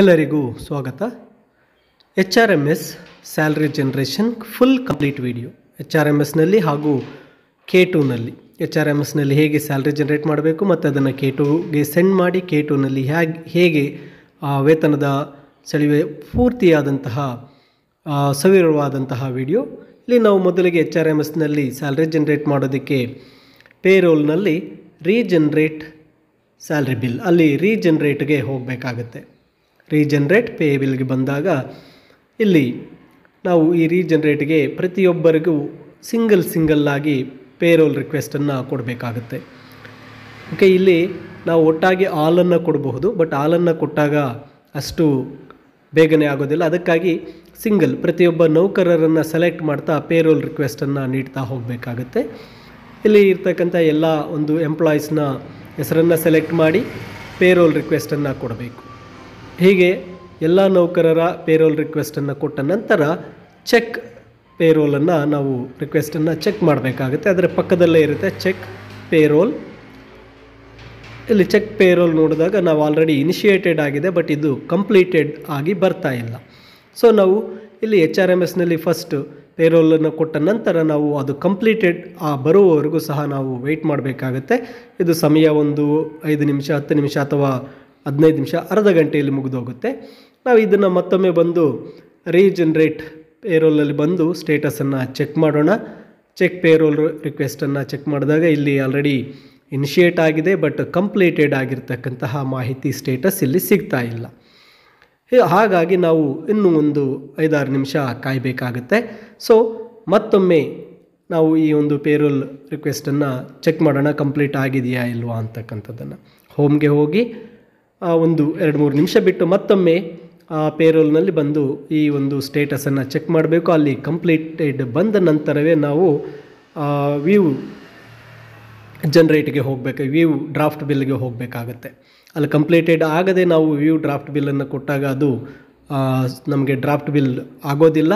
ಎಲ್ಲರಿಗೂ ಸ್ವಾಗತ H R M S salary generation full complete video H R M ಎಸ್ನಲ್ಲಿ ಹಾಗೂ ಕೆ ಟೂನಲ್ಲಿ ಎಚ್ ಆರ್ ಎಮ್ ಎಸ್ನಲ್ಲಿ ಹೇಗೆ ಸ್ಯಾಲ್ರಿ ಜನ್ರೇಟ್ ಮಾಡಬೇಕು ಮತ್ತು ಅದನ್ನು ಕೆ ಟೂಗೆ ಸೆಂಡ್ ಮಾಡಿ ಕೆ ಟೂನಲ್ಲಿ ಹೇಗೆ ಹೇಗೆ ವೇತನದ ಸೆಳೆವೆ ಪೂರ್ತಿಯಾದಂತಹ ಸವಿರವಾದಂತಹ ವಿಡಿಯೋ ಇಲ್ಲಿ ನಾವು ಮೊದಲಿಗೆ ಎಚ್ ಆರ್ ಎಮ್ ಎಸ್ನಲ್ಲಿ ಸ್ಯಾಲ್ರಿ ಜನ್ರೇಟ್ ಮಾಡೋದಕ್ಕೆ ಪೇರೋಲ್ನಲ್ಲಿ ರೀಜನ್ರೇಟ್ ಸ್ಯಾಲ್ರಿ ಬಿಲ್ ಅಲ್ಲಿ ರೀಜನ್ರೇಟ್ಗೆ ಹೋಗಬೇಕಾಗತ್ತೆ ರೀಜನ್ರೇಟ್ ಪೇಯೇಬಲ್ಗೆ ಬಂದಾಗ ಇಲ್ಲಿ ನಾವು ಈ ರೀಜನ್ರೇಟ್ಗೆ ಪ್ರತಿಯೊಬ್ಬರಿಗೂ ಸಿಂಗಲ್ ಸಿಂಗಲ್ಲಾಗಿ ಪೇರೋಲ್ ರಿಕ್ವೆಸ್ಟನ್ನು ಕೊಡಬೇಕಾಗುತ್ತೆ ಓಕೆ ಇಲ್ಲಿ ನಾವು ಒಟ್ಟಾಗಿ ಹಾಲನ್ನು ಕೊಡಬಹುದು ಬಟ್ ಹಾಲನ್ನು ಕೊಟ್ಟಾಗ ಅಷ್ಟು ಬೇಗನೆ ಆಗೋದಿಲ್ಲ ಅದಕ್ಕಾಗಿ ಸಿಂಗಲ್ ಪ್ರತಿಯೊಬ್ಬ ನೌಕರರನ್ನು ಸೆಲೆಕ್ಟ್ ಮಾಡ್ತಾ ಪೇರೋಲ್ ರಿಕ್ವೆಸ್ಟನ್ನು ನೀಡ್ತಾ ಹೋಗಬೇಕಾಗುತ್ತೆ ಇಲ್ಲಿ ಇರ್ತಕ್ಕಂಥ ಎಲ್ಲ ಒಂದು ಎಂಪ್ಲಾಯೀಸ್ನ ಹೆಸರನ್ನು ಸೆಲೆಕ್ಟ್ ಮಾಡಿ ಪೇರೋಲ್ ರಿಕ್ವೆಸ್ಟನ್ನು ಕೊಡಬೇಕು ಹೀಗೆ ಎಲ್ಲ ನೌಕರರ ಪೇರೋಲ್ ರಿಕ್ವೆಸ್ಟನ್ನು ಕೊಟ್ಟ ನಂತರ ಚೆಕ್ ಪೇರೋಲನ್ನು ನಾವು ರಿಕ್ವೆಸ್ಟನ್ನು ಚೆಕ್ ಮಾಡಬೇಕಾಗುತ್ತೆ ಅದರ ಪಕ್ಕದಲ್ಲೇ ಇರುತ್ತೆ ಚೆಕ್ ಪೇರೋಲ್ ಇಲ್ಲಿ ಚೆಕ್ ಪೇರೋಲ್ ನೋಡಿದಾಗ ನಾವು ಆಲ್ರೆಡಿ ಇನಿಷಿಯೇಟೆಡ್ ಆಗಿದೆ ಬಟ್ ಇದು ಕಂಪ್ಲೀಟೆಡ್ ಆಗಿ ಬರ್ತಾ ಇಲ್ಲ ಸೊ ನಾವು ಇಲ್ಲಿ ಎಚ್ ಆರ್ ಎಮ್ ಎಸ್ನಲ್ಲಿ ಫಸ್ಟ್ ಪೇರೋಲನ್ನು ಕೊಟ್ಟ ನಂತರ ನಾವು ಅದು ಕಂಪ್ಲೀಟೆಡ್ ಆ ಬರುವವರೆಗೂ ಸಹ ನಾವು ವೆಯ್ಟ್ ಮಾಡಬೇಕಾಗತ್ತೆ ಇದು ಸಮಯ ಒಂದು ಐದು ನಿಮಿಷ ಹತ್ತು ನಿಮಿಷ ಅಥವಾ ಹದಿನೈದು ನಿಮಿಷ ಅರ್ಧ ಗಂಟೆಯಲ್ಲಿ ಮುಗಿದೋಗುತ್ತೆ ನಾವು ಇದನ್ನು ಮತ್ತೊಮ್ಮೆ ಬಂದು ರೀಜನ್ರೇಟ್ ಪೇರೋಲಲ್ಲಿ ಬಂದು ಸ್ಟೇಟಸನ್ನು ಚೆಕ್ ಮಾಡೋಣ ಚೆಕ್ ಪೇರೋಲ್ ರಿಕ್ವೆಸ್ಟನ್ನು ಚೆಕ್ ಮಾಡಿದಾಗ ಇಲ್ಲಿ ಆಲ್ರೆಡಿ ಇನಿಷಿಯೇಟ್ ಆಗಿದೆ ಬಟ್ ಕಂಪ್ಲೀಟೆಡ್ ಆಗಿರ್ತಕ್ಕಂತಹ ಮಾಹಿತಿ ಸ್ಟೇಟಸ್ ಇಲ್ಲಿ ಸಿಗ್ತಾ ಇಲ್ಲ ಹಾಗಾಗಿ ನಾವು ಇನ್ನೂ ಒಂದು ಐದಾರು ನಿಮಿಷ ಕಾಯಬೇಕಾಗುತ್ತೆ ಸೊ ಮತ್ತೊಮ್ಮೆ ನಾವು ಈ ಒಂದು ಪೇರೋಲ್ ರಿಕ್ವೆಸ್ಟನ್ನು ಚೆಕ್ ಮಾಡೋಣ ಕಂಪ್ಲೀಟ್ ಆಗಿದೆಯಾ ಇಲ್ವಾ ಅಂತಕ್ಕಂಥದ್ದನ್ನು ಹೋಮ್ಗೆ ಹೋಗಿ ಒಂದು ಎರಡು ಮೂರು ನಿಮಿಷ ಬಿಟ್ಟು ಮತ್ತೊಮ್ಮೆ ಆ ಪೇರೋಲ್ನಲ್ಲಿ ಬಂದು ಈ ಒಂದು ಸ್ಟೇಟಸನ್ನು ಚೆಕ್ ಮಾಡಬೇಕು ಅಲ್ಲಿ ಕಂಪ್ಲೀಟೆಡ್ ಬಂದ ನಂತರವೇ ನಾವು ವ್ಯೂ ಜನ್ರೇಟ್ಗೆ ಹೋಗಬೇಕು ವ್ಯೂ ಡ್ರಾಫ್ಟ್ ಬಿಲ್ಗೆ ಹೋಗಬೇಕಾಗತ್ತೆ ಅಲ್ಲಿ ಕಂಪ್ಲೀಟೆಡ್ ಆಗದೆ ನಾವು ವ್ಯೂ ಡ್ರಾಫ್ಟ್ ಬಿಲ್ಲನ್ನು ಕೊಟ್ಟಾಗ ಅದು ನಮಗೆ ಡ್ರಾಫ್ಟ್ ಬಿಲ್ ಆಗೋದಿಲ್ಲ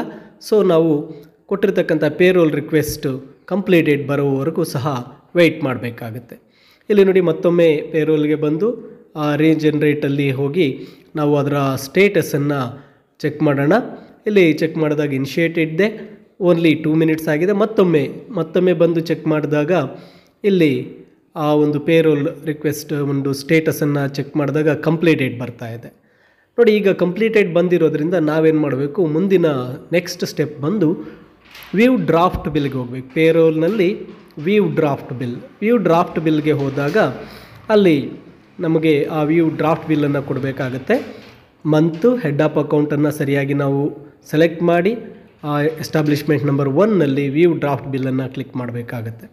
ಸೊ ನಾವು ಕೊಟ್ಟಿರ್ತಕ್ಕಂಥ ಪೇರೋಲ್ ರಿಕ್ವೆಸ್ಟು ಕಂಪ್ಲೀಟೆಡ್ ಬರೋವರೆಗೂ ಸಹ ವೆಯ್ಟ್ ಮಾಡಬೇಕಾಗತ್ತೆ ಇಲ್ಲಿ ನೋಡಿ ಮತ್ತೊಮ್ಮೆ ಪೇರೋಲ್ಗೆ ಬಂದು ಆ ರೀಜನ್ರೇಟಲ್ಲಿ ಹೋಗಿ ನಾವು ಅದರ ಸ್ಟೇಟಸನ್ನು ಚೆಕ್ ಮಾಡೋಣ ಇಲ್ಲಿ ಚೆಕ್ ಮಾಡಿದಾಗ ಇನಿಷಿಯೇಟೆಡ್ ಓನ್ಲಿ ಟೂ ಮಿನಿಟ್ಸ್ ಆಗಿದೆ ಮತ್ತೊಮ್ಮೆ ಮತ್ತೊಮ್ಮೆ ಬಂದು ಚೆಕ್ ಮಾಡಿದಾಗ ಇಲ್ಲಿ ಆ ಒಂದು ಪೇರೋಲ್ ರಿಕ್ವೆಸ್ಟ್ ಒಂದು ಸ್ಟೇಟಸನ್ನು ಚೆಕ್ ಮಾಡಿದಾಗ ಕಂಪ್ಲೀಟೆಡ್ ಬರ್ತಾ ಇದೆ ನೋಡಿ ಈಗ ಕಂಪ್ಲೀಟೆಡ್ ಬಂದಿರೋದ್ರಿಂದ ನಾವೇನು ಮಾಡಬೇಕು ಮುಂದಿನ ನೆಕ್ಸ್ಟ್ ಸ್ಟೆಪ್ ಬಂದು ವ್ಯೂ ಡ್ರಾಫ್ಟ್ ಬಿಲ್ಗೆ ಹೋಗ್ಬೇಕು ಪೇರೋಲ್ನಲ್ಲಿ view draft bill view draft ಬಿಲ್ಗೆ ಹೋದಾಗ ಅಲ್ಲಿ ನಮಗೆ ಆ ವ್ಯೂ ಡ್ರಾಫ್ಟ್ ಬಿಲ್ಲನ್ನು ಕೊಡಬೇಕಾಗತ್ತೆ ಮಂತು ಹೆಡ್ ಆಫ್ ಅಕೌಂಟನ್ನು ಸರಿಯಾಗಿ ನಾವು ಸೆಲೆಕ್ಟ್ ಮಾಡಿ ಎಸ್ಟಾಬ್ಲಿಷ್ಮೆಂಟ್ ನಂಬರ್ ಒನ್ನಲ್ಲಿ ವ್ಯೂ ಡ್ರಾಫ್ಟ್ ಬಿಲ್ಲನ್ನು ಕ್ಲಿಕ್ ಮಾಡಬೇಕಾಗತ್ತೆ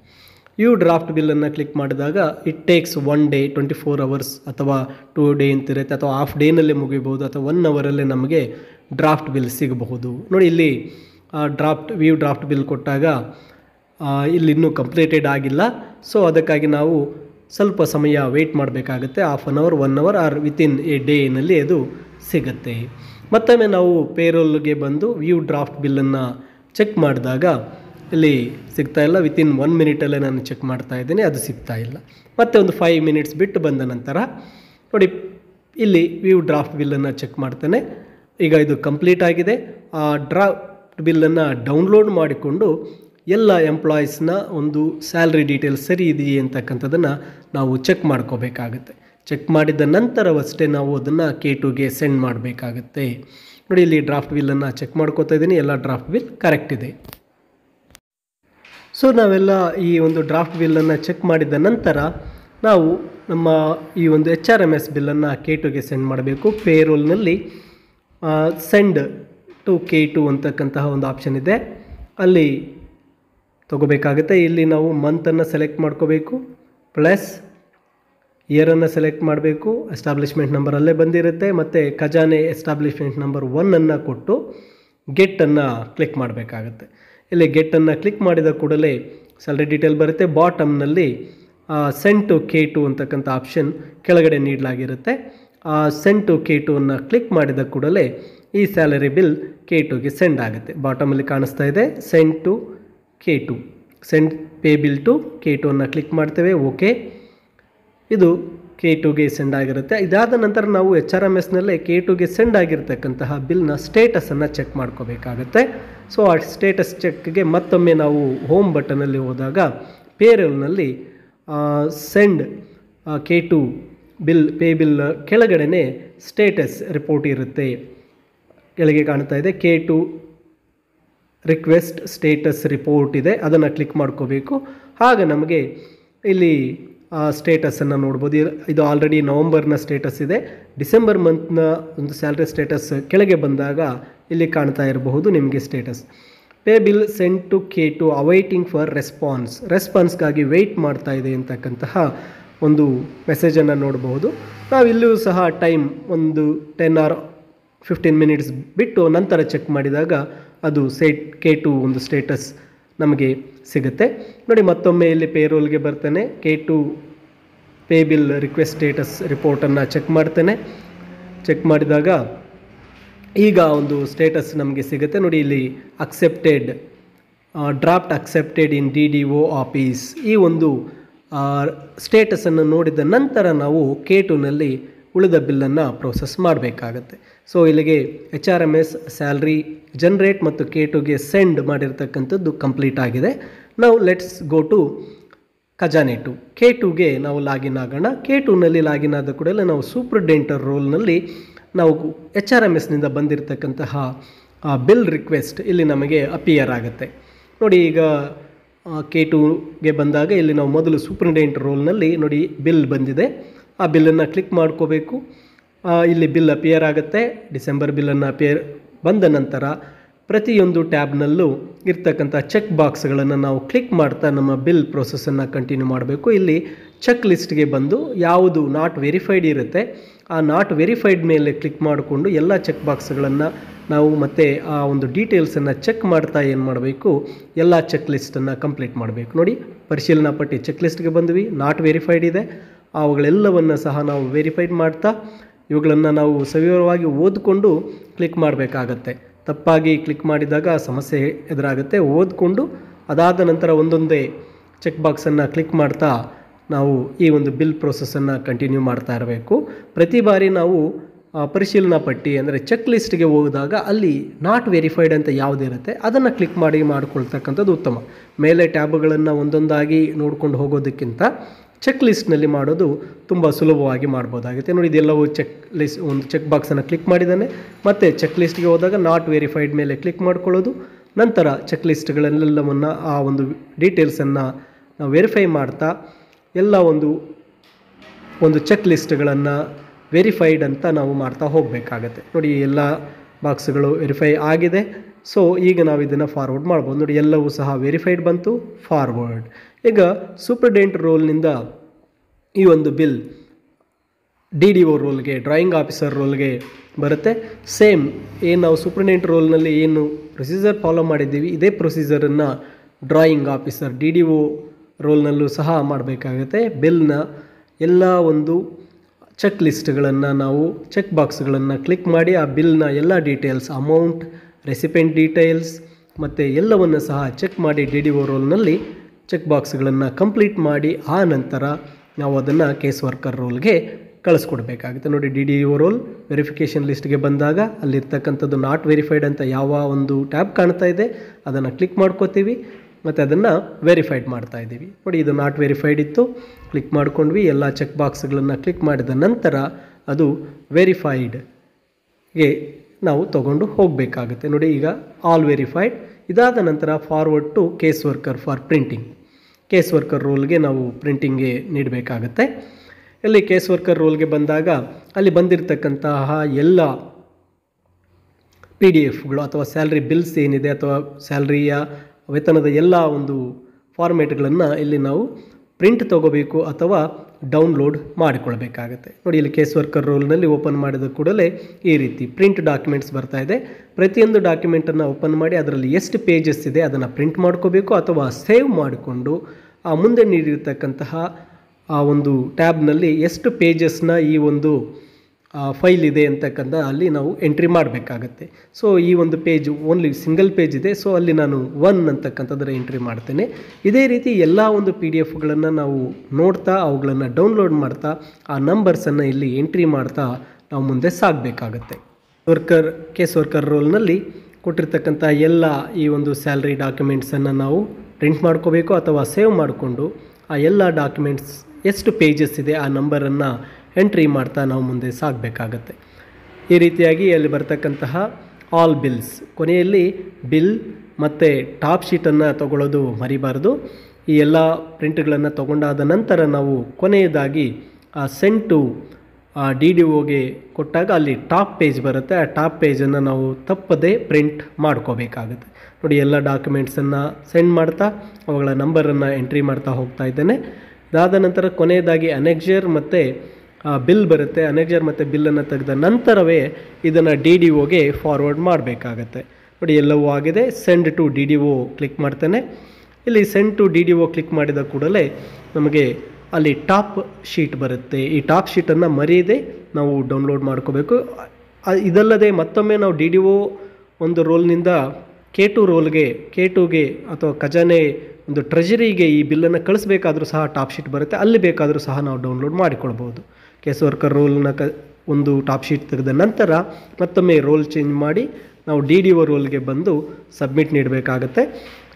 ವ್ಯೂ ಡ್ರಾಫ್ಟ್ ಬಿಲ್ಲನ್ನು ಕ್ಲಿಕ್ ಮಾಡಿದಾಗ it takes one day twenty four hours ಅಥವಾ ಟೂ ಡೇ ಅಂತಿರುತ್ತೆ ಅಥವಾ ಹಾಫ್ ಡೇನಲ್ಲೇ ಮುಗಿಬಹುದು ಅಥವಾ ಒನ್ ಅವರಲ್ಲೇ ನಮಗೆ ಡ್ರಾಫ್ಟ್ ಬಿಲ್ ಸಿಗಬಹುದು ನೋಡಿ ಇಲ್ಲಿ ಡ್ರಾಫ್ಟ್ ವ್ಯೂ ಡ್ರಾಫ್ಟ್ ಬಿಲ್ ಕೊಟ್ಟಾಗ ಇಲ್ಲಿ ಇನ್ನೂ ಕಂಪ್ಲೀಟೆಡ್ ಆಗಿಲ್ಲ ಸೊ ಅದಕ್ಕಾಗಿ ನಾವು ಸ್ವಲ್ಪ ಸಮಯ ವೆಯ್ಟ್ ಮಾಡಬೇಕಾಗುತ್ತೆ half an hour one hour or within a ಡೇನಲ್ಲಿ ಅದು ಸಿಗುತ್ತೆ ಮತ್ತೊಮ್ಮೆ ನಾವು ಪೇರೋಲ್ಗೆ ಬಂದು ವ್ಯೂ ಡ್ರಾಫ್ಟ್ ಬಿಲ್ಲನ್ನು ಚೆಕ್ ಮಾಡಿದಾಗ ಇಲ್ಲಿ ಸಿಗ್ತಾ ಇಲ್ಲ ವಿತಿನ್ ಒನ್ ಮಿನಿಟಲ್ಲೇ ನಾನು ಚೆಕ್ ಮಾಡ್ತಾ ಇದ್ದೀನಿ ಅದು ಸಿಗ್ತಾ ಇಲ್ಲ ಮತ್ತೆ ಒಂದು ಫೈವ್ ಮಿನಿಟ್ಸ್ ಬಿಟ್ಟು ಬಂದ ನಂತರ ನೋಡಿ ಇಲ್ಲಿ ವ್ಯೂ ಡ್ರಾಫ್ಟ್ ಬಿಲ್ಲನ್ನು ಚೆಕ್ ಮಾಡ್ತೇನೆ ಈಗ ಇದು ಕಂಪ್ಲೀಟ್ ಆಗಿದೆ ಆ ಡ್ರಾಫ್ಟ್ ಬಿಲ್ಲನ್ನು ಡೌನ್ಲೋಡ್ ಮಾಡಿಕೊಂಡು ಎಲ್ಲ ಎಂಪ್ಲಾಯೀಸ್ನ ಒಂದು ಸ್ಯಾಲ್ರಿ ಡೀಟೇಲ್ಸ್ ಸರಿ ಇದೆಯೇ ಅಂತಕ್ಕಂಥದ್ದನ್ನು ನಾವು ಚೆಕ್ ಮಾಡ್ಕೋಬೇಕಾಗುತ್ತೆ ಚೆಕ್ ಮಾಡಿದ ನಂತರವಷ್ಟೇ ನಾವು ಅದನ್ನು ಕೆ ಟುಗೆ ಸೆಂಡ್ ಮಾಡಬೇಕಾಗುತ್ತೆ ನೋಡಿ ಇಲ್ಲಿ ಡ್ರಾಫ್ಟ್ ಬಿಲ್ಲನ್ನು ಚೆಕ್ ಮಾಡ್ಕೋತಾ ಇದ್ದೀನಿ ಎಲ್ಲ ಡ್ರಾಫ್ಟ್ ವಿಲ್ ಕರೆಕ್ಟ್ ಇದೆ ಸೊ ನಾವೆಲ್ಲ ಈ ಒಂದು ಡ್ರಾಫ್ಟ್ ಬಿಲ್ಲನ್ನು ಚೆಕ್ ಮಾಡಿದ ನಂತರ ನಾವು ನಮ್ಮ ಈ ಒಂದು ಎಚ್ ಆರ್ ಎಮ್ ಎಸ್ ಬಿಲ್ಲನ್ನು ಕೆ ಟುಗೆ ಸೆಂಡ್ ಮಾಡಬೇಕು ಪೇರೋಲ್ನಲ್ಲಿ ಸೆಂಡ್ ಟು ಕೆ ಟು ಅಂತಕ್ಕಂತಹ ಒಂದು ಆಪ್ಷನ್ ಇದೆ ಅಲ್ಲಿ ತೊಗೋಬೇಕಾಗುತ್ತೆ ಇಲ್ಲಿ ನಾವು ಮಂತನ್ನು ಸೆಲೆಕ್ಟ್ ಮಾಡ್ಕೋಬೇಕು ಪ್ಲಸ್ ಇಯರನ್ನು ಸೆಲೆಕ್ಟ್ ಮಾಡಬೇಕು ಎಸ್ಟಾಬ್ಲಿಷ್ಮೆಂಟ್ ಅಲ್ಲೇ ಬಂದಿರುತ್ತೆ ಮತ್ತು ಖಜಾನೆ ಎಸ್ಟಾಬ್ಲಿಷ್ಮೆಂಟ್ ನಂಬರ್ ಒನ್ನನ್ನು ಕೊಟ್ಟು ಗೆಟ್ಟನ್ನು ಕ್ಲಿಕ್ ಮಾಡಬೇಕಾಗುತ್ತೆ ಇಲ್ಲಿ ಗೆಟ್ಟನ್ನು ಕ್ಲಿಕ್ ಮಾಡಿದ ಕೂಡಲೇ ಸ್ಯಾಲ್ರಿ ಡೀಟೇಲ್ ಬರುತ್ತೆ ಬಾಟಮ್ನಲ್ಲಿ ಸೆಂಟ್ ಟು ಕೆ ಟು ಅಂತಕ್ಕಂಥ ಆಪ್ಷನ್ ಕೆಳಗಡೆ ನೀಡಲಾಗಿರುತ್ತೆ ಸೆಂಟ್ ಟು ಕೆ ಅನ್ನು ಕ್ಲಿಕ್ ಮಾಡಿದ ಕೂಡಲೇ ಈ ಸ್ಯಾಲರಿ ಬಿಲ್ ಕೆ ಟುಗೆ ಸೆಂಡ್ ಆಗುತ್ತೆ ಬಾಟಮಲ್ಲಿ ಕಾಣಿಸ್ತಾ ಇದೆ sent to K two send pay bill to K ಅನ್ನು ಕ್ಲಿಕ್ ಮಾಡ್ತೇವೆ ಓಕೆ ಇದು ಕೆ ಟುಗೆ ಸೆಂಡ್ ಆಗಿರುತ್ತೆ ಇದಾದ ನಂತರ ನಾವು ಎಚ್ ಆರ್ ಎಮ್ ಎಸ್ನಲ್ಲೇ ಕೆ ಟುಗೆ ಸೆಂಡ್ ಆಗಿರ್ತಕ್ಕಂತಹ ಬಿಲ್ನ ಸ್ಟೇಟಸನ್ನು ಚೆಕ್ ಮಾಡ್ಕೋಬೇಕಾಗತ್ತೆ ಸೊ ಆ ಸ್ಟೇಟಸ್ ಚೆಕ್ಗೆ ಮತ್ತೊಮ್ಮೆ ನಾವು ಹೋಮ್ ಬಟನಲ್ಲಿ ಹೋದಾಗ ಪೇರೆಲ್ನಲ್ಲಿ send K two bill pay bill ಕೆಳಗಡೆನೆ ಸ್ಟೇಟಸ್ ರಿಪೋರ್ಟ್ ಇರುತ್ತೆ ಕೆಳಗೆ ಕಾಣ್ತಾ ಇದೆ K two request status report ಇದೆ ಅದನ್ನು ಕ್ಲಿಕ್ ಮಾಡ್ಕೋಬೇಕು ಆಗ ನಮಗೆ ಇಲ್ಲಿ ಸ್ಟೇಟಸನ್ನು ನೋಡ್ಬೋದು ಇದು ಆಲ್ರೆಡಿ ನವಂಬರ್ನ ಸ್ಟೇಟಸ್ ಇದೆ ಡಿಸೆಂಬರ್ ಮಂತ್ನ ಒಂದು ಸ್ಯಾಲ್ರಿ ಸ್ಟೇಟಸ್ ಕೆಳಗೆ ಬಂದಾಗ ಇಲ್ಲಿ ಕಾಣ್ತಾ ಇರಬಹುದು ನಿಮಗೆ status pay bill sent to K two awaiting for response ರೆಸ್ಪಾನ್ಸ್ಗಾಗಿ ವೆಯ್ಟ್ ಮಾಡ್ತಾ ಇದೆ ಅಂತಕ್ಕಂತಹ ಒಂದು ಮೆಸೇಜನ್ನು ನೋಡಬಹುದು ನಾವಿಲ್ಲೂ ಸಹ ಟೈಮ್ ಒಂದು ಟೆನ್ ಆರ್ ಫಿಫ್ಟೀನ್ ಮಿನಿಟ್ಸ್ ಬಿಟ್ಟು ನಂತರ ಚೆಕ್ ಮಾಡಿದಾಗ ಅದು ಸೇಟ್ ಕೆ ಟು ಒಂದು ಸ್ಟೇಟಸ್ ನಮಗೆ ಸಿಗುತ್ತೆ ನೋಡಿ ಮತ್ತೊಮ್ಮೆ ಇಲ್ಲಿ ಪೇರೋಲ್ಗೆ ಬರ್ತೇನೆ K two pay bill request status ರಿಪೋರ್ಟನ್ನು ಚೆಕ್ ಮಾಡ್ತೇನೆ ಚೆಕ್ ಮಾಡಿದಾಗ ಈಗ ಒಂದು ಸ್ಟೇಟಸ್ ನಮಗೆ ಸಿಗುತ್ತೆ ನೋಡಿ ಇಲ್ಲಿ accepted draft accepted in D D O office ಈ ಒಂದು ಸ್ಟೇಟಸನ್ನು ನೋಡಿದ ನಂತರ ನಾವು ಕೆ ಟುನಲ್ಲಿ ಉಳಿದ ಬಿಲ್ಲನ್ನು ಪ್ರೋಸೆಸ್ ಮಾಡಬೇಕಾಗತ್ತೆ ಸೊ ಇಲ್ಲಿಗೆ H R M S salary generate ಮತ್ತು ಕೆ ಟುಗೆ ಸೆಂಡ್ ಮಾಡಿರ್ತಕ್ಕಂಥದ್ದು ಕಂಪ್ಲೀಟ್ ಆಗಿದೆ ನಾವು ಲೆಟ್ಸ್ ಗೋ ಟು ಖಜಾನೆ ಟು ಕೆ ಟುಗೆ ನಾವು ಲಾಗಿನ್ ಆಗೋಣ ಕೆ ಟುನಲ್ಲಿ ಲಾಗಿನ್ ಆದ ಕೂಡಲೇ ನಾವು ಸೂಪರ್ಡೆಂಟರ್ ರೋಲ್ನಲ್ಲಿ ನಾವು ಎಚ್ ಆರ್ ಎಮ್ ಎಸ್ನಿಂದ ಬಂದಿರತಕ್ಕಂತಹ ಬಿಲ್ ರಿಕ್ವೆಸ್ಟ್ ಇಲ್ಲಿ ನಮಗೆ ಅಪಿಯರ್ ಆಗುತ್ತೆ ನೋಡಿ ಈಗ ಕೆ ಟುಗೆ ಬಂದಾಗ ಇಲ್ಲಿ ನಾವು ಮೊದಲು ಸೂಪರ್ಡೆಂಟ್ ರೋಲ್ನಲ್ಲಿ ನೋಡಿ ಬಿಲ್ ಬಂದಿದೆ ಆ ಬಿಲ್ಲನ್ನು ಕ್ಲಿಕ್ ಮಾಡ್ಕೋಬೇಕು ಇಲ್ಲಿ ಬಿಲ್ ಅಪಿಯರ್ ಆಗುತ್ತೆ ಡಿಸೆಂಬರ್ ಬಿಲ್ಲನ್ನು ಅಪಿಯರ್ ಬಂದ ನಂತರ ಪ್ರತಿಯೊಂದು ಟ್ಯಾಬ್ನಲ್ಲೂ ಇರ್ತಕ್ಕಂಥ ಚೆಕ್ ಬಾಕ್ಸ್ಗಳನ್ನು ನಾವು ಕ್ಲಿಕ್ ಮಾಡ್ತಾ ನಮ್ಮ ಬಿಲ್ ಪ್ರೊಸೆಸನ್ನು ಕಂಟಿನ್ಯೂ ಮಾಡಬೇಕು ಇಲ್ಲಿ ಚೆಕ್ ಲಿಸ್ಟ್ಗೆ ಬಂದು ಯಾವುದು ನಾಟ್ ವೆರಿಫೈಡ್ ಇರುತ್ತೆ ಆ ನಾಟ್ ವೆರಿಫೈಡ್ ಮೇಲೆ ಕ್ಲಿಕ್ ಮಾಡಿಕೊಂಡು ಎಲ್ಲ ಚೆಕ್ ಬಾಕ್ಸ್ಗಳನ್ನು ನಾವು ಮತ್ತೆ ಆ ಒಂದು ಡೀಟೇಲ್ಸನ್ನು ಚೆಕ್ ಮಾಡ್ತಾ ಏನು ಮಾಡಬೇಕು ಎಲ್ಲ ಚೆಕ್ ಲಿಸ್ಟನ್ನು ಕಂಪ್ಲೀಟ್ ಮಾಡಬೇಕು ನೋಡಿ ಪರಿಶೀಲನಾ ಪಟ್ಟಿ ಚೆಕ್ ಲಿಸ್ಟ್ಗೆ ಬಂದ್ವಿ ನಾಟ್ ವೆರಿಫೈಡ್ ಇದೆ ಅವುಗಳೆಲ್ಲವನ್ನು ಸಹ ನಾವು ವೆರಿಫೈಡ್ ಮಾಡ್ತಾ ಇವುಗಳನ್ನು ನಾವು ಸವಿವರವಾಗಿ ಓದಿಕೊಂಡು ಕ್ಲಿಕ್ ಮಾಡಬೇಕಾಗತ್ತೆ ತಪ್ಪಾಗಿ ಕ್ಲಿಕ್ ಮಾಡಿದಾಗ ಸಮಸ್ಯೆ ಎದುರಾಗುತ್ತೆ ಓದಿಕೊಂಡು ಅದಾದ ನಂತರ ಒಂದೊಂದೇ ಚೆಕ್ ಬಾಕ್ಸನ್ನು ಕ್ಲಿಕ್ ಮಾಡ್ತಾ ನಾವು ಈ ಒಂದು ಬಿಲ್ ಪ್ರೊಸೆಸನ್ನು ಕಂಟಿನ್ಯೂ ಮಾಡ್ತಾ ಇರಬೇಕು ಪ್ರತಿ ಬಾರಿ ನಾವು ಪರಿಶೀಲನಾ ಪಟ್ಟಿ ಅಂದರೆ ಚೆಕ್ ಲಿಸ್ಟ್ಗೆ ಹೋದಾಗ ಅಲ್ಲಿ ನಾಟ್ ವೆರಿಫೈಡ್ ಅಂತ ಯಾವುದಿರುತ್ತೆ ಅದನ್ನು ಕ್ಲಿಕ್ ಮಾಡಿ ಮಾಡಿಕೊಳ್ತಕ್ಕಂಥದ್ದು ಉತ್ತಮ ಮೇಲೆ ಟ್ಯಾಬ್ಗಳನ್ನು ಒಂದೊಂದಾಗಿ ನೋಡ್ಕೊಂಡು ಹೋಗೋದಕ್ಕಿಂತ ಚೆಕ್ ಲಿಸ್ಟ್ನಲ್ಲಿ ಮಾಡೋದು ತುಂಬ ಸುಲಭವಾಗಿ ಮಾಡ್ಬೋದಾಗುತ್ತೆ ನೋಡಿ ಇದೆಲ್ಲವೂ ಚೆಕ್ ಲಿಸ್ಟ್ ಒಂದು ಚೆಕ್ ಬಾಕ್ಸನ್ನು ಕ್ಲಿಕ್ ಮಾಡಿದ್ದಾನೆ ಮತ್ತು ಚೆಕ್ ಲಿಸ್ಟ್ಗೆ ಹೋದಾಗ ನಾಟ್ ವೆರಿಫೈಡ್ ಮೇಲೆ ಕ್ಲಿಕ್ ಮಾಡ್ಕೊಳ್ಳೋದು ನಂತರ ಚೆಕ್ ಲಿಸ್ಟ್ಗಳನ್ನೆಲ್ಲವನ್ನು ಆ ಒಂದು ಡೀಟೇಲ್ಸನ್ನು ನಾವು ವೆರಿಫೈ ಮಾಡ್ತಾ ಎಲ್ಲ ಒಂದು ಒಂದು ಚೆಕ್ ಲಿಸ್ಟ್ಗಳನ್ನು ವೆರಿಫೈಡ್ ಅಂತ ನಾವು ಮಾಡ್ತಾ ಹೋಗಬೇಕಾಗತ್ತೆ ನೋಡಿ ಎಲ್ಲ ಬಾಕ್ಸ್ಗಳು ವೆರಿಫೈ ಆಗಿದೆ ಸೊ ಈಗ ನಾವು ಇದನ್ನು ಫಾರ್ವರ್ಡ್ ಮಾಡ್ಬೋದು ನೋಡಿ ಎಲ್ಲವೂ ಸಹ ವೆರಿಫೈಡ್ ಬಂತು ಫಾರ್ವರ್ಡ್ ಈಗ ಸೂಪ್ರಡೆಂಟ್ ರೋಲ್ನಿಂದ ಈ ಒಂದು ಬಿಲ್ ಡಿ ಡಿ ಒ ರೋಲ್ಗೆ ಡ್ರಾಯಿಂಗ್ ಆಫೀಸರ್ ರೋಲ್ಗೆ ಬರುತ್ತೆ ಸೇಮ್ ಏನು ನಾವು ಸೂಪ್ರಡೆಂಟ್ ರೋಲ್ನಲ್ಲಿ ಏನು ಪ್ರೊಸೀಜರ್ ಫಾಲೋ ಮಾಡಿದ್ದೀವಿ ಇದೇ ಪ್ರೊಸೀಜರನ್ನು drawing officer D D O ರೋಲ್ನಲ್ಲೂ ಸಹ ಮಾಡಬೇಕಾಗುತ್ತೆ ಬಿಲ್ನ ಎಲ್ಲ ಒಂದು ಚೆಕ್ ಲಿಸ್ಟ್ಗಳನ್ನು ನಾವು ಚೆಕ್ ಬಾಕ್ಸ್ಗಳನ್ನು ಕ್ಲಿಕ್ ಮಾಡಿ ಆ ಬಿಲ್ನ ಎಲ್ಲ ಡೀಟೇಲ್ಸ್ ಅಮೌಂಟ್ ರೆಸಿಪೆಂಟ್ ಡೀಟೇಲ್ಸ್ ಮತ್ತು ಎಲ್ಲವನ್ನು ಸಹ ಚೆಕ್ ಮಾಡಿ ಡಿ ಡಿ ಒ ರೋಲ್ನಲ್ಲಿ ಚೆಕ್ ಬಾಕ್ಸ್ಗಳನ್ನು ಕಂಪ್ಲೀಟ್ ಮಾಡಿ ಆ ನಂತರ ನಾವು ಅದನ್ನು ಕೇಸ್ ವರ್ಕರ್ ರೋಲ್ಗೆ ಕಳಿಸ್ಕೊಡ್ಬೇಕಾಗುತ್ತೆ ನೋಡಿ D D O role verification ಲಿಸ್ಟ್ಗೆ ಬಂದಾಗ ಅಲ್ಲಿರ್ತಕ್ಕಂಥದ್ದು ನಾಟ್ ವೆರಿಫೈಡ್ ಅಂತ ಯಾವ ಒಂದು ಟ್ಯಾಬ್ ಕಾಣ್ತಾ ಇದೆ ಅದನ್ನು ಕ್ಲಿಕ್ ಮಾಡ್ಕೋತೀವಿ ಮತ್ತು ಅದನ್ನು ವೆರಿಫೈಡ್ ಮಾಡ್ತಾ ಇದ್ದೀವಿ ನೋಡಿ ಇದು ನಾಟ್ ವೆರಿಫೈಡ್ ಇತ್ತು ಕ್ಲಿಕ್ ಮಾಡ್ಕೊಂಡ್ವಿ ಎಲ್ಲ ಚೆಕ್ ಬಾಕ್ಸ್ಗಳನ್ನು ಕ್ಲಿಕ್ ಮಾಡಿದ ನಂತರ ಅದು ವೆರಿಫೈಡ್ಗೆ ನಾವು ತಗೊಂಡು ಹೋಗಬೇಕಾಗುತ್ತೆ ನೋಡಿ ಈಗ ಆಲ್ ವೆರಿಫೈಡ್ ಇದಾದ ನಂತರ forward to case worker for printing case worker ರೋಲ್ಗೆ ನಾವು ಪ್ರಿಂಟಿಂಗ್ಗೆ ನೀಡಬೇಕಾಗತ್ತೆ ಇಲ್ಲಿ ಕೇಸ್ ವರ್ಕರ್ ರೋಲ್ಗೆ ಬಂದಾಗ ಅಲ್ಲಿ ಬಂದಿರತಕ್ಕಂತಹ ಎಲ್ಲ ಪಿ ಡಿ ಎಫ್ಗಳು ಅಥವಾ ಸ್ಯಾಲ್ರಿ ಬಿಲ್ಸ್ ಏನಿದೆ ಅಥವಾ ಸ್ಯಾಲ್ರಿಯ ವೇತನದ ಎಲ್ಲ ಒಂದು ಫಾರ್ಮೇಟ್ಗಳನ್ನು ಇಲ್ಲಿ ನಾವು ಪ್ರಿಂಟ್ ತಗೋಬೇಕು ಅಥವಾ ಡೌನ್ಲೋಡ್ ಮಾಡಿಕೊಳ್ಬೇಕಾಗತ್ತೆ ನೋಡಿ ಇಲ್ಲಿ ಕೇಸ್ ವರ್ಕರ್ ರೋಲ್ನಲ್ಲಿ ಓಪನ್ ಮಾಡಿದ ಕೂಡಲೇ ಈ ರೀತಿ ಪ್ರಿಂಟ್ ಡಾಕ್ಯುಮೆಂಟ್ಸ್ ಬರ್ತಾ ಇದೆ ಪ್ರತಿಯೊಂದು ಡಾಕ್ಯುಮೆಂಟನ್ನು ಓಪನ್ ಮಾಡಿ ಅದರಲ್ಲಿ ಎಷ್ಟು ಪೇಜಸ್ ಇದೆ ಅದನ್ನು ಪ್ರಿಂಟ್ ಮಾಡ್ಕೋಬೇಕು ಅಥವಾ ಸೇವ್ ಮಾಡಿಕೊಂಡು ಆ ಮುಂದೆ ನೀಡಿರ್ತಕ್ಕಂತಹ ಆ ಒಂದು ಟ್ಯಾಬ್ನಲ್ಲಿ ಎಷ್ಟು ಪೇಜಸ್ನ ಈ ಒಂದು ಫೈಲ್ ಇದೆ ಅಂತಕ್ಕಂಥ ಅಲ್ಲಿ ನಾವು ಎಂಟ್ರಿ ಮಾಡಬೇಕಾಗತ್ತೆ ಸೊ ಈ ಒಂದು ಪೇಜ್ ಓನ್ಲಿ ಸಿಂಗಲ್ ಪೇಜ್ ಇದೆ ಸೊ ಅಲ್ಲಿ ನಾನು ಒನ್ ಅಂತಕ್ಕಂಥದ್ರ ಎಂಟ್ರಿ ಮಾಡ್ತೇನೆ ಇದೇ ರೀತಿ ಎಲ್ಲ ಒಂದು ಪಿ ಡಿ ಎಫ್ಗಳನ್ನು ನಾವು ನೋಡ್ತಾ ಅವುಗಳನ್ನು ಡೌನ್ಲೋಡ್ ಮಾಡ್ತಾ ಆ ನಂಬರ್ಸನ್ನು ಇಲ್ಲಿ ಎಂಟ್ರಿ ಮಾಡ್ತಾ ನಾವು ಮುಂದೆ ಸಾಗಬೇಕಾಗತ್ತೆ ವರ್ಕರ್ ಕೇಸ್ ವರ್ಕರ್ ರೋಲ್ನಲ್ಲಿ ಕೊಟ್ಟಿರ್ತಕ್ಕಂಥ ಎಲ್ಲ ಈ ಒಂದು ಸ್ಯಾಲ್ರಿ ಡಾಕ್ಯುಮೆಂಟ್ಸನ್ನು ನಾವು ಪ್ರಿಂಟ್ ಮಾಡ್ಕೋಬೇಕು ಅಥವಾ ಸೇವ್ ಮಾಡಿಕೊಂಡು ಆ ಎಲ್ಲ ಡಾಕ್ಯುಮೆಂಟ್ಸ್ ಎಷ್ಟು ಪೇಜಸ್ ಇದೆ ಆ ನಂಬರನ್ನು ಎಂಟ್ರಿ ಮಾಡ್ತಾ ನಾವು ಮುಂದೆ ಸಾಗಬೇಕಾಗತ್ತೆ ಈ ರೀತಿಯಾಗಿ ಅಲ್ಲಿ ಬರ್ತಕ್ಕಂತಹ ಆಲ್ ಬಿಲ್ಸ್ ಕೊನೆಯಲ್ಲಿ ಬಿಲ್ ಮತ್ತು ಟಾಪ್ ಶೀಟನ್ನು ತಗೊಳ್ಳೋದು ಮರಿಬಾರ್ದು ಈ ಎಲ್ಲ ಪ್ರಿಂಟ್ಗಳನ್ನು ತೊಗೊಂಡಾದ ನಂತರ ನಾವು ಕೊನೆಯದಾಗಿ ಆ ಸೆಂಟು ಡಿ ಡಿ ಒಗೆ ಕೊಟ್ಟಾಗ ಅಲ್ಲಿ ಟಾಪ್ ಪೇಜ್ ಬರುತ್ತೆ ಆ ಟಾಪ್ ಪೇಜನ್ನು ನಾವು ತಪ್ಪದೇ ಪ್ರಿಂಟ್ ಮಾಡ್ಕೋಬೇಕಾಗುತ್ತೆ ನೋಡಿ ಎಲ್ಲ ಡಾಕ್ಯುಮೆಂಟ್ಸನ್ನು ಸೆಂಡ್ ಮಾಡ್ತಾ ಅವುಗಳ ನಂಬರನ್ನು ಎಂಟ್ರಿ ಮಾಡ್ತಾ ಹೋಗ್ತಾ ಇದ್ದೇನೆ ಇದಾದ ನಂತರ ಕೊನೆಯದಾಗಿ ಅನೆಕ್ಜರ್ ಮತ್ತು ಬಿಲ್ ಬರುತ್ತೆ ಅನೆಕ್ಜರ್ ಮತ್ತು ಬಿಲ್ಲನ್ನು ತೆಗೆದ ನಂತರವೇ ಇದನ್ನು ಡಿ ಡಿ ಒಗೆ ಫಾರ್ವರ್ಡ್ ಮಾಡಬೇಕಾಗತ್ತೆ ನೋಡಿ ಎಲ್ಲವೂ ಆಗಿದೆ send to D D O click ಮಾಡ್ತೇನೆ ಇಲ್ಲಿ send to D D O click ಮಾಡಿದ ಕೂಡಲೇ ನಮಗೆ ಅಲ್ಲಿ ಟಾಪ್ ಶೀಟ್ ಬರುತ್ತೆ ಈ ಟಾಪ್ ಶೀಟನ್ನು ಮರೆಯದೆ ನಾವು ಡೌನ್ಲೋಡ್ ಮಾಡ್ಕೋಬೇಕು ಇದಲ್ಲದೆ ಮತ್ತೊಮ್ಮೆ ನಾವು ಡಿ ಡಿ ಒ ಒಂದು ರೋಲ್ನಿಂದ ಕೆ ಟು ರೋಲ್ಗೆ ಕೆ ಟುಗೆ ಅಥವಾ ಖಜಾನೆ ಒಂದು ಟ್ರೆಜರಿಗೆ ಈ ಬಿಲ್ಲನ್ನು ಕಳಿಸ್ಬೇಕಾದ್ರೂ ಸಹ ಟಾಪ್ ಶೀಟ್ ಬರುತ್ತೆ ಅಲ್ಲಿ ಬೇಕಾದರೂ ಸಹ ನಾವು ಡೌನ್ಲೋಡ್ ಮಾಡಿಕೊಳ್ಬೋದು ವರ್ಕರ್ ರೋಲ್ನ ಕ ಒಂದು ಟಾಪ್ ಶೀಟ್ ತೆಗೆದ ನಂತರ ಮತ್ತೊಮ್ಮೆ ರೋಲ್ ಚೇಂಜ್ ಮಾಡಿ ನಾವು ಡಿ ಡಿ ಒ ರೋಲ್ಗೆ ಬಂದು ಸಬ್ಮಿಟ್ ನೀಡಬೇಕಾಗತ್ತೆ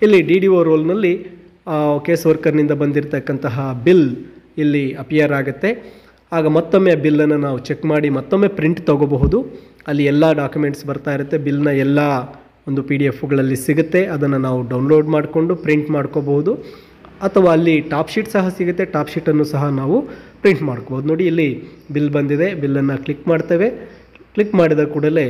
ಇಲ್ಲಿ ಡಿ ಡಿ ಒ ರೋಲ್ನಲ್ಲಿ ಕೇಸ್ ವರ್ಕರ್ನಿಂದ ಬಂದಿರತಕ್ಕಂತಹ ಬಿಲ್ ಇಲ್ಲಿ ಅಪಿಯರ್ ಆಗುತ್ತೆ ಆಗ ಮತ್ತೊಮ್ಮೆ ಬಿಲ್ಲನ್ನು ನಾವು ಚೆಕ್ ಮಾಡಿ ಮತ್ತೊಮ್ಮೆ ಪ್ರಿಂಟ್ ತೊಗೋಬಹುದು ಅಲ್ಲಿ ಎಲ್ಲ ಡಾಕ್ಯುಮೆಂಟ್ಸ್ ಬರ್ತಾ ಇರುತ್ತೆ ಬಿಲ್ನ ಎಲ್ಲ ಒಂದು ಪಿ ಡಿ ಎಫ್ಗಳಲ್ಲಿ ಸಿಗುತ್ತೆ ಅದನ್ನು ನಾವು ಡೌನ್ಲೋಡ್ ಮಾಡಿಕೊಂಡು ಪ್ರಿಂಟ್ ಮಾಡ್ಕೋಬಹುದು ಅಥವಾ ಅಲ್ಲಿ ಟಾಪ್ ಶೀಟ್ ಸಹ ಸಿಗುತ್ತೆ ಟಾಪ್ ಶೀಟನ್ನು ಸಹ ನಾವು ಪ್ರಿಂಟ್ ಮಾಡ್ಕೋಬೋದು ನೋಡಿ ಇಲ್ಲಿ ಬಿಲ್ ಬಂದಿದೆ ಬಿಲ್ಲನ್ನು ಕ್ಲಿಕ್ ಮಾಡ್ತೇವೆ ಕ್ಲಿಕ್ ಮಾಡಿದ ಕೂಡಲೇ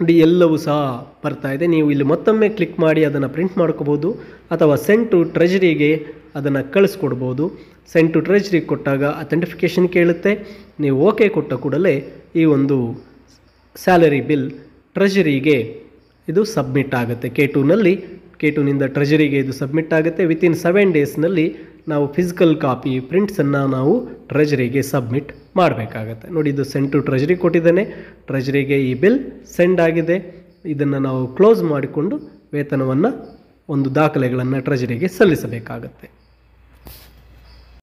ನೋಡಿ ಎಲ್ಲವೂ ಸಹ ಬರ್ತಾ ಇದೆ ನೀವು ಇಲ್ಲಿ ಮತ್ತೊಮ್ಮೆ ಕ್ಲಿಕ್ ಮಾಡಿ ಅದನ್ನು ಪ್ರಿಂಟ್ ಮಾಡ್ಕೋಬೋದು ಅಥವಾ ಸೆಂಟ್ ಟು ಟ್ರೆಜರಿಗೆ ಅದನ್ನು ಕಳಿಸ್ಕೊಡ್ಬೋದು ಸೆಂಟ್ ಟು ಟ್ರೆಜರಿಗೆ ಕೊಟ್ಟಾಗ ಅಥೆಂಟಿಫಿಕೇಷನ್ ಕೇಳುತ್ತೆ ನೀವು ಓಕೆ ಕೊಟ್ಟ ಕೂಡಲೇ ಈ ಒಂದು ಸ್ಯಾಲರಿ ಬಿಲ್ ಟ್ರೆಜರಿಗೆ ಇದು ಸಬ್ಮಿಟ್ ಆಗುತ್ತೆ ಕೆ ಟೂನಲ್ಲಿ ಕೆ ಟುನಿಂದ ಟ್ರೆಜರಿಗೆ ಇದು ಸಬ್ಮಿಟ್ ಆಗುತ್ತೆ ವಿತಿನ್ ಸೆವೆನ್ ಡೇಸ್ನಲ್ಲಿ ನಾವು ಫಿಸಿಕಲ್ ಕಾಪಿ ಪ್ರಿಂಟ್ಸನ್ನು ನಾವು ಟ್ರೆಜರಿಗೆ ಸಬ್ಮಿಟ್ ಮಾಡಬೇಕಾಗತ್ತೆ ನೋಡಿ ಇದು ಸೆಂಡ್ ಟು ಟ್ರೆಜರಿ ಕೊಟ್ಟಿದ್ದೇನೆ ಟ್ರೆಜರಿಗೆ ಈ ಬಿಲ್ ಸೆಂಡ್ ಆಗಿದೆ ಇದನ್ನು ನಾವು ಕ್ಲೋಸ್ ಮಾಡಿಕೊಂಡು ವೇತನವನ್ನು ಒಂದು ದಾಖಲೆಗಳನ್ನು ಟ್ರೆಜರಿಗೆ ಸಲ್ಲಿಸಬೇಕಾಗತ್ತೆ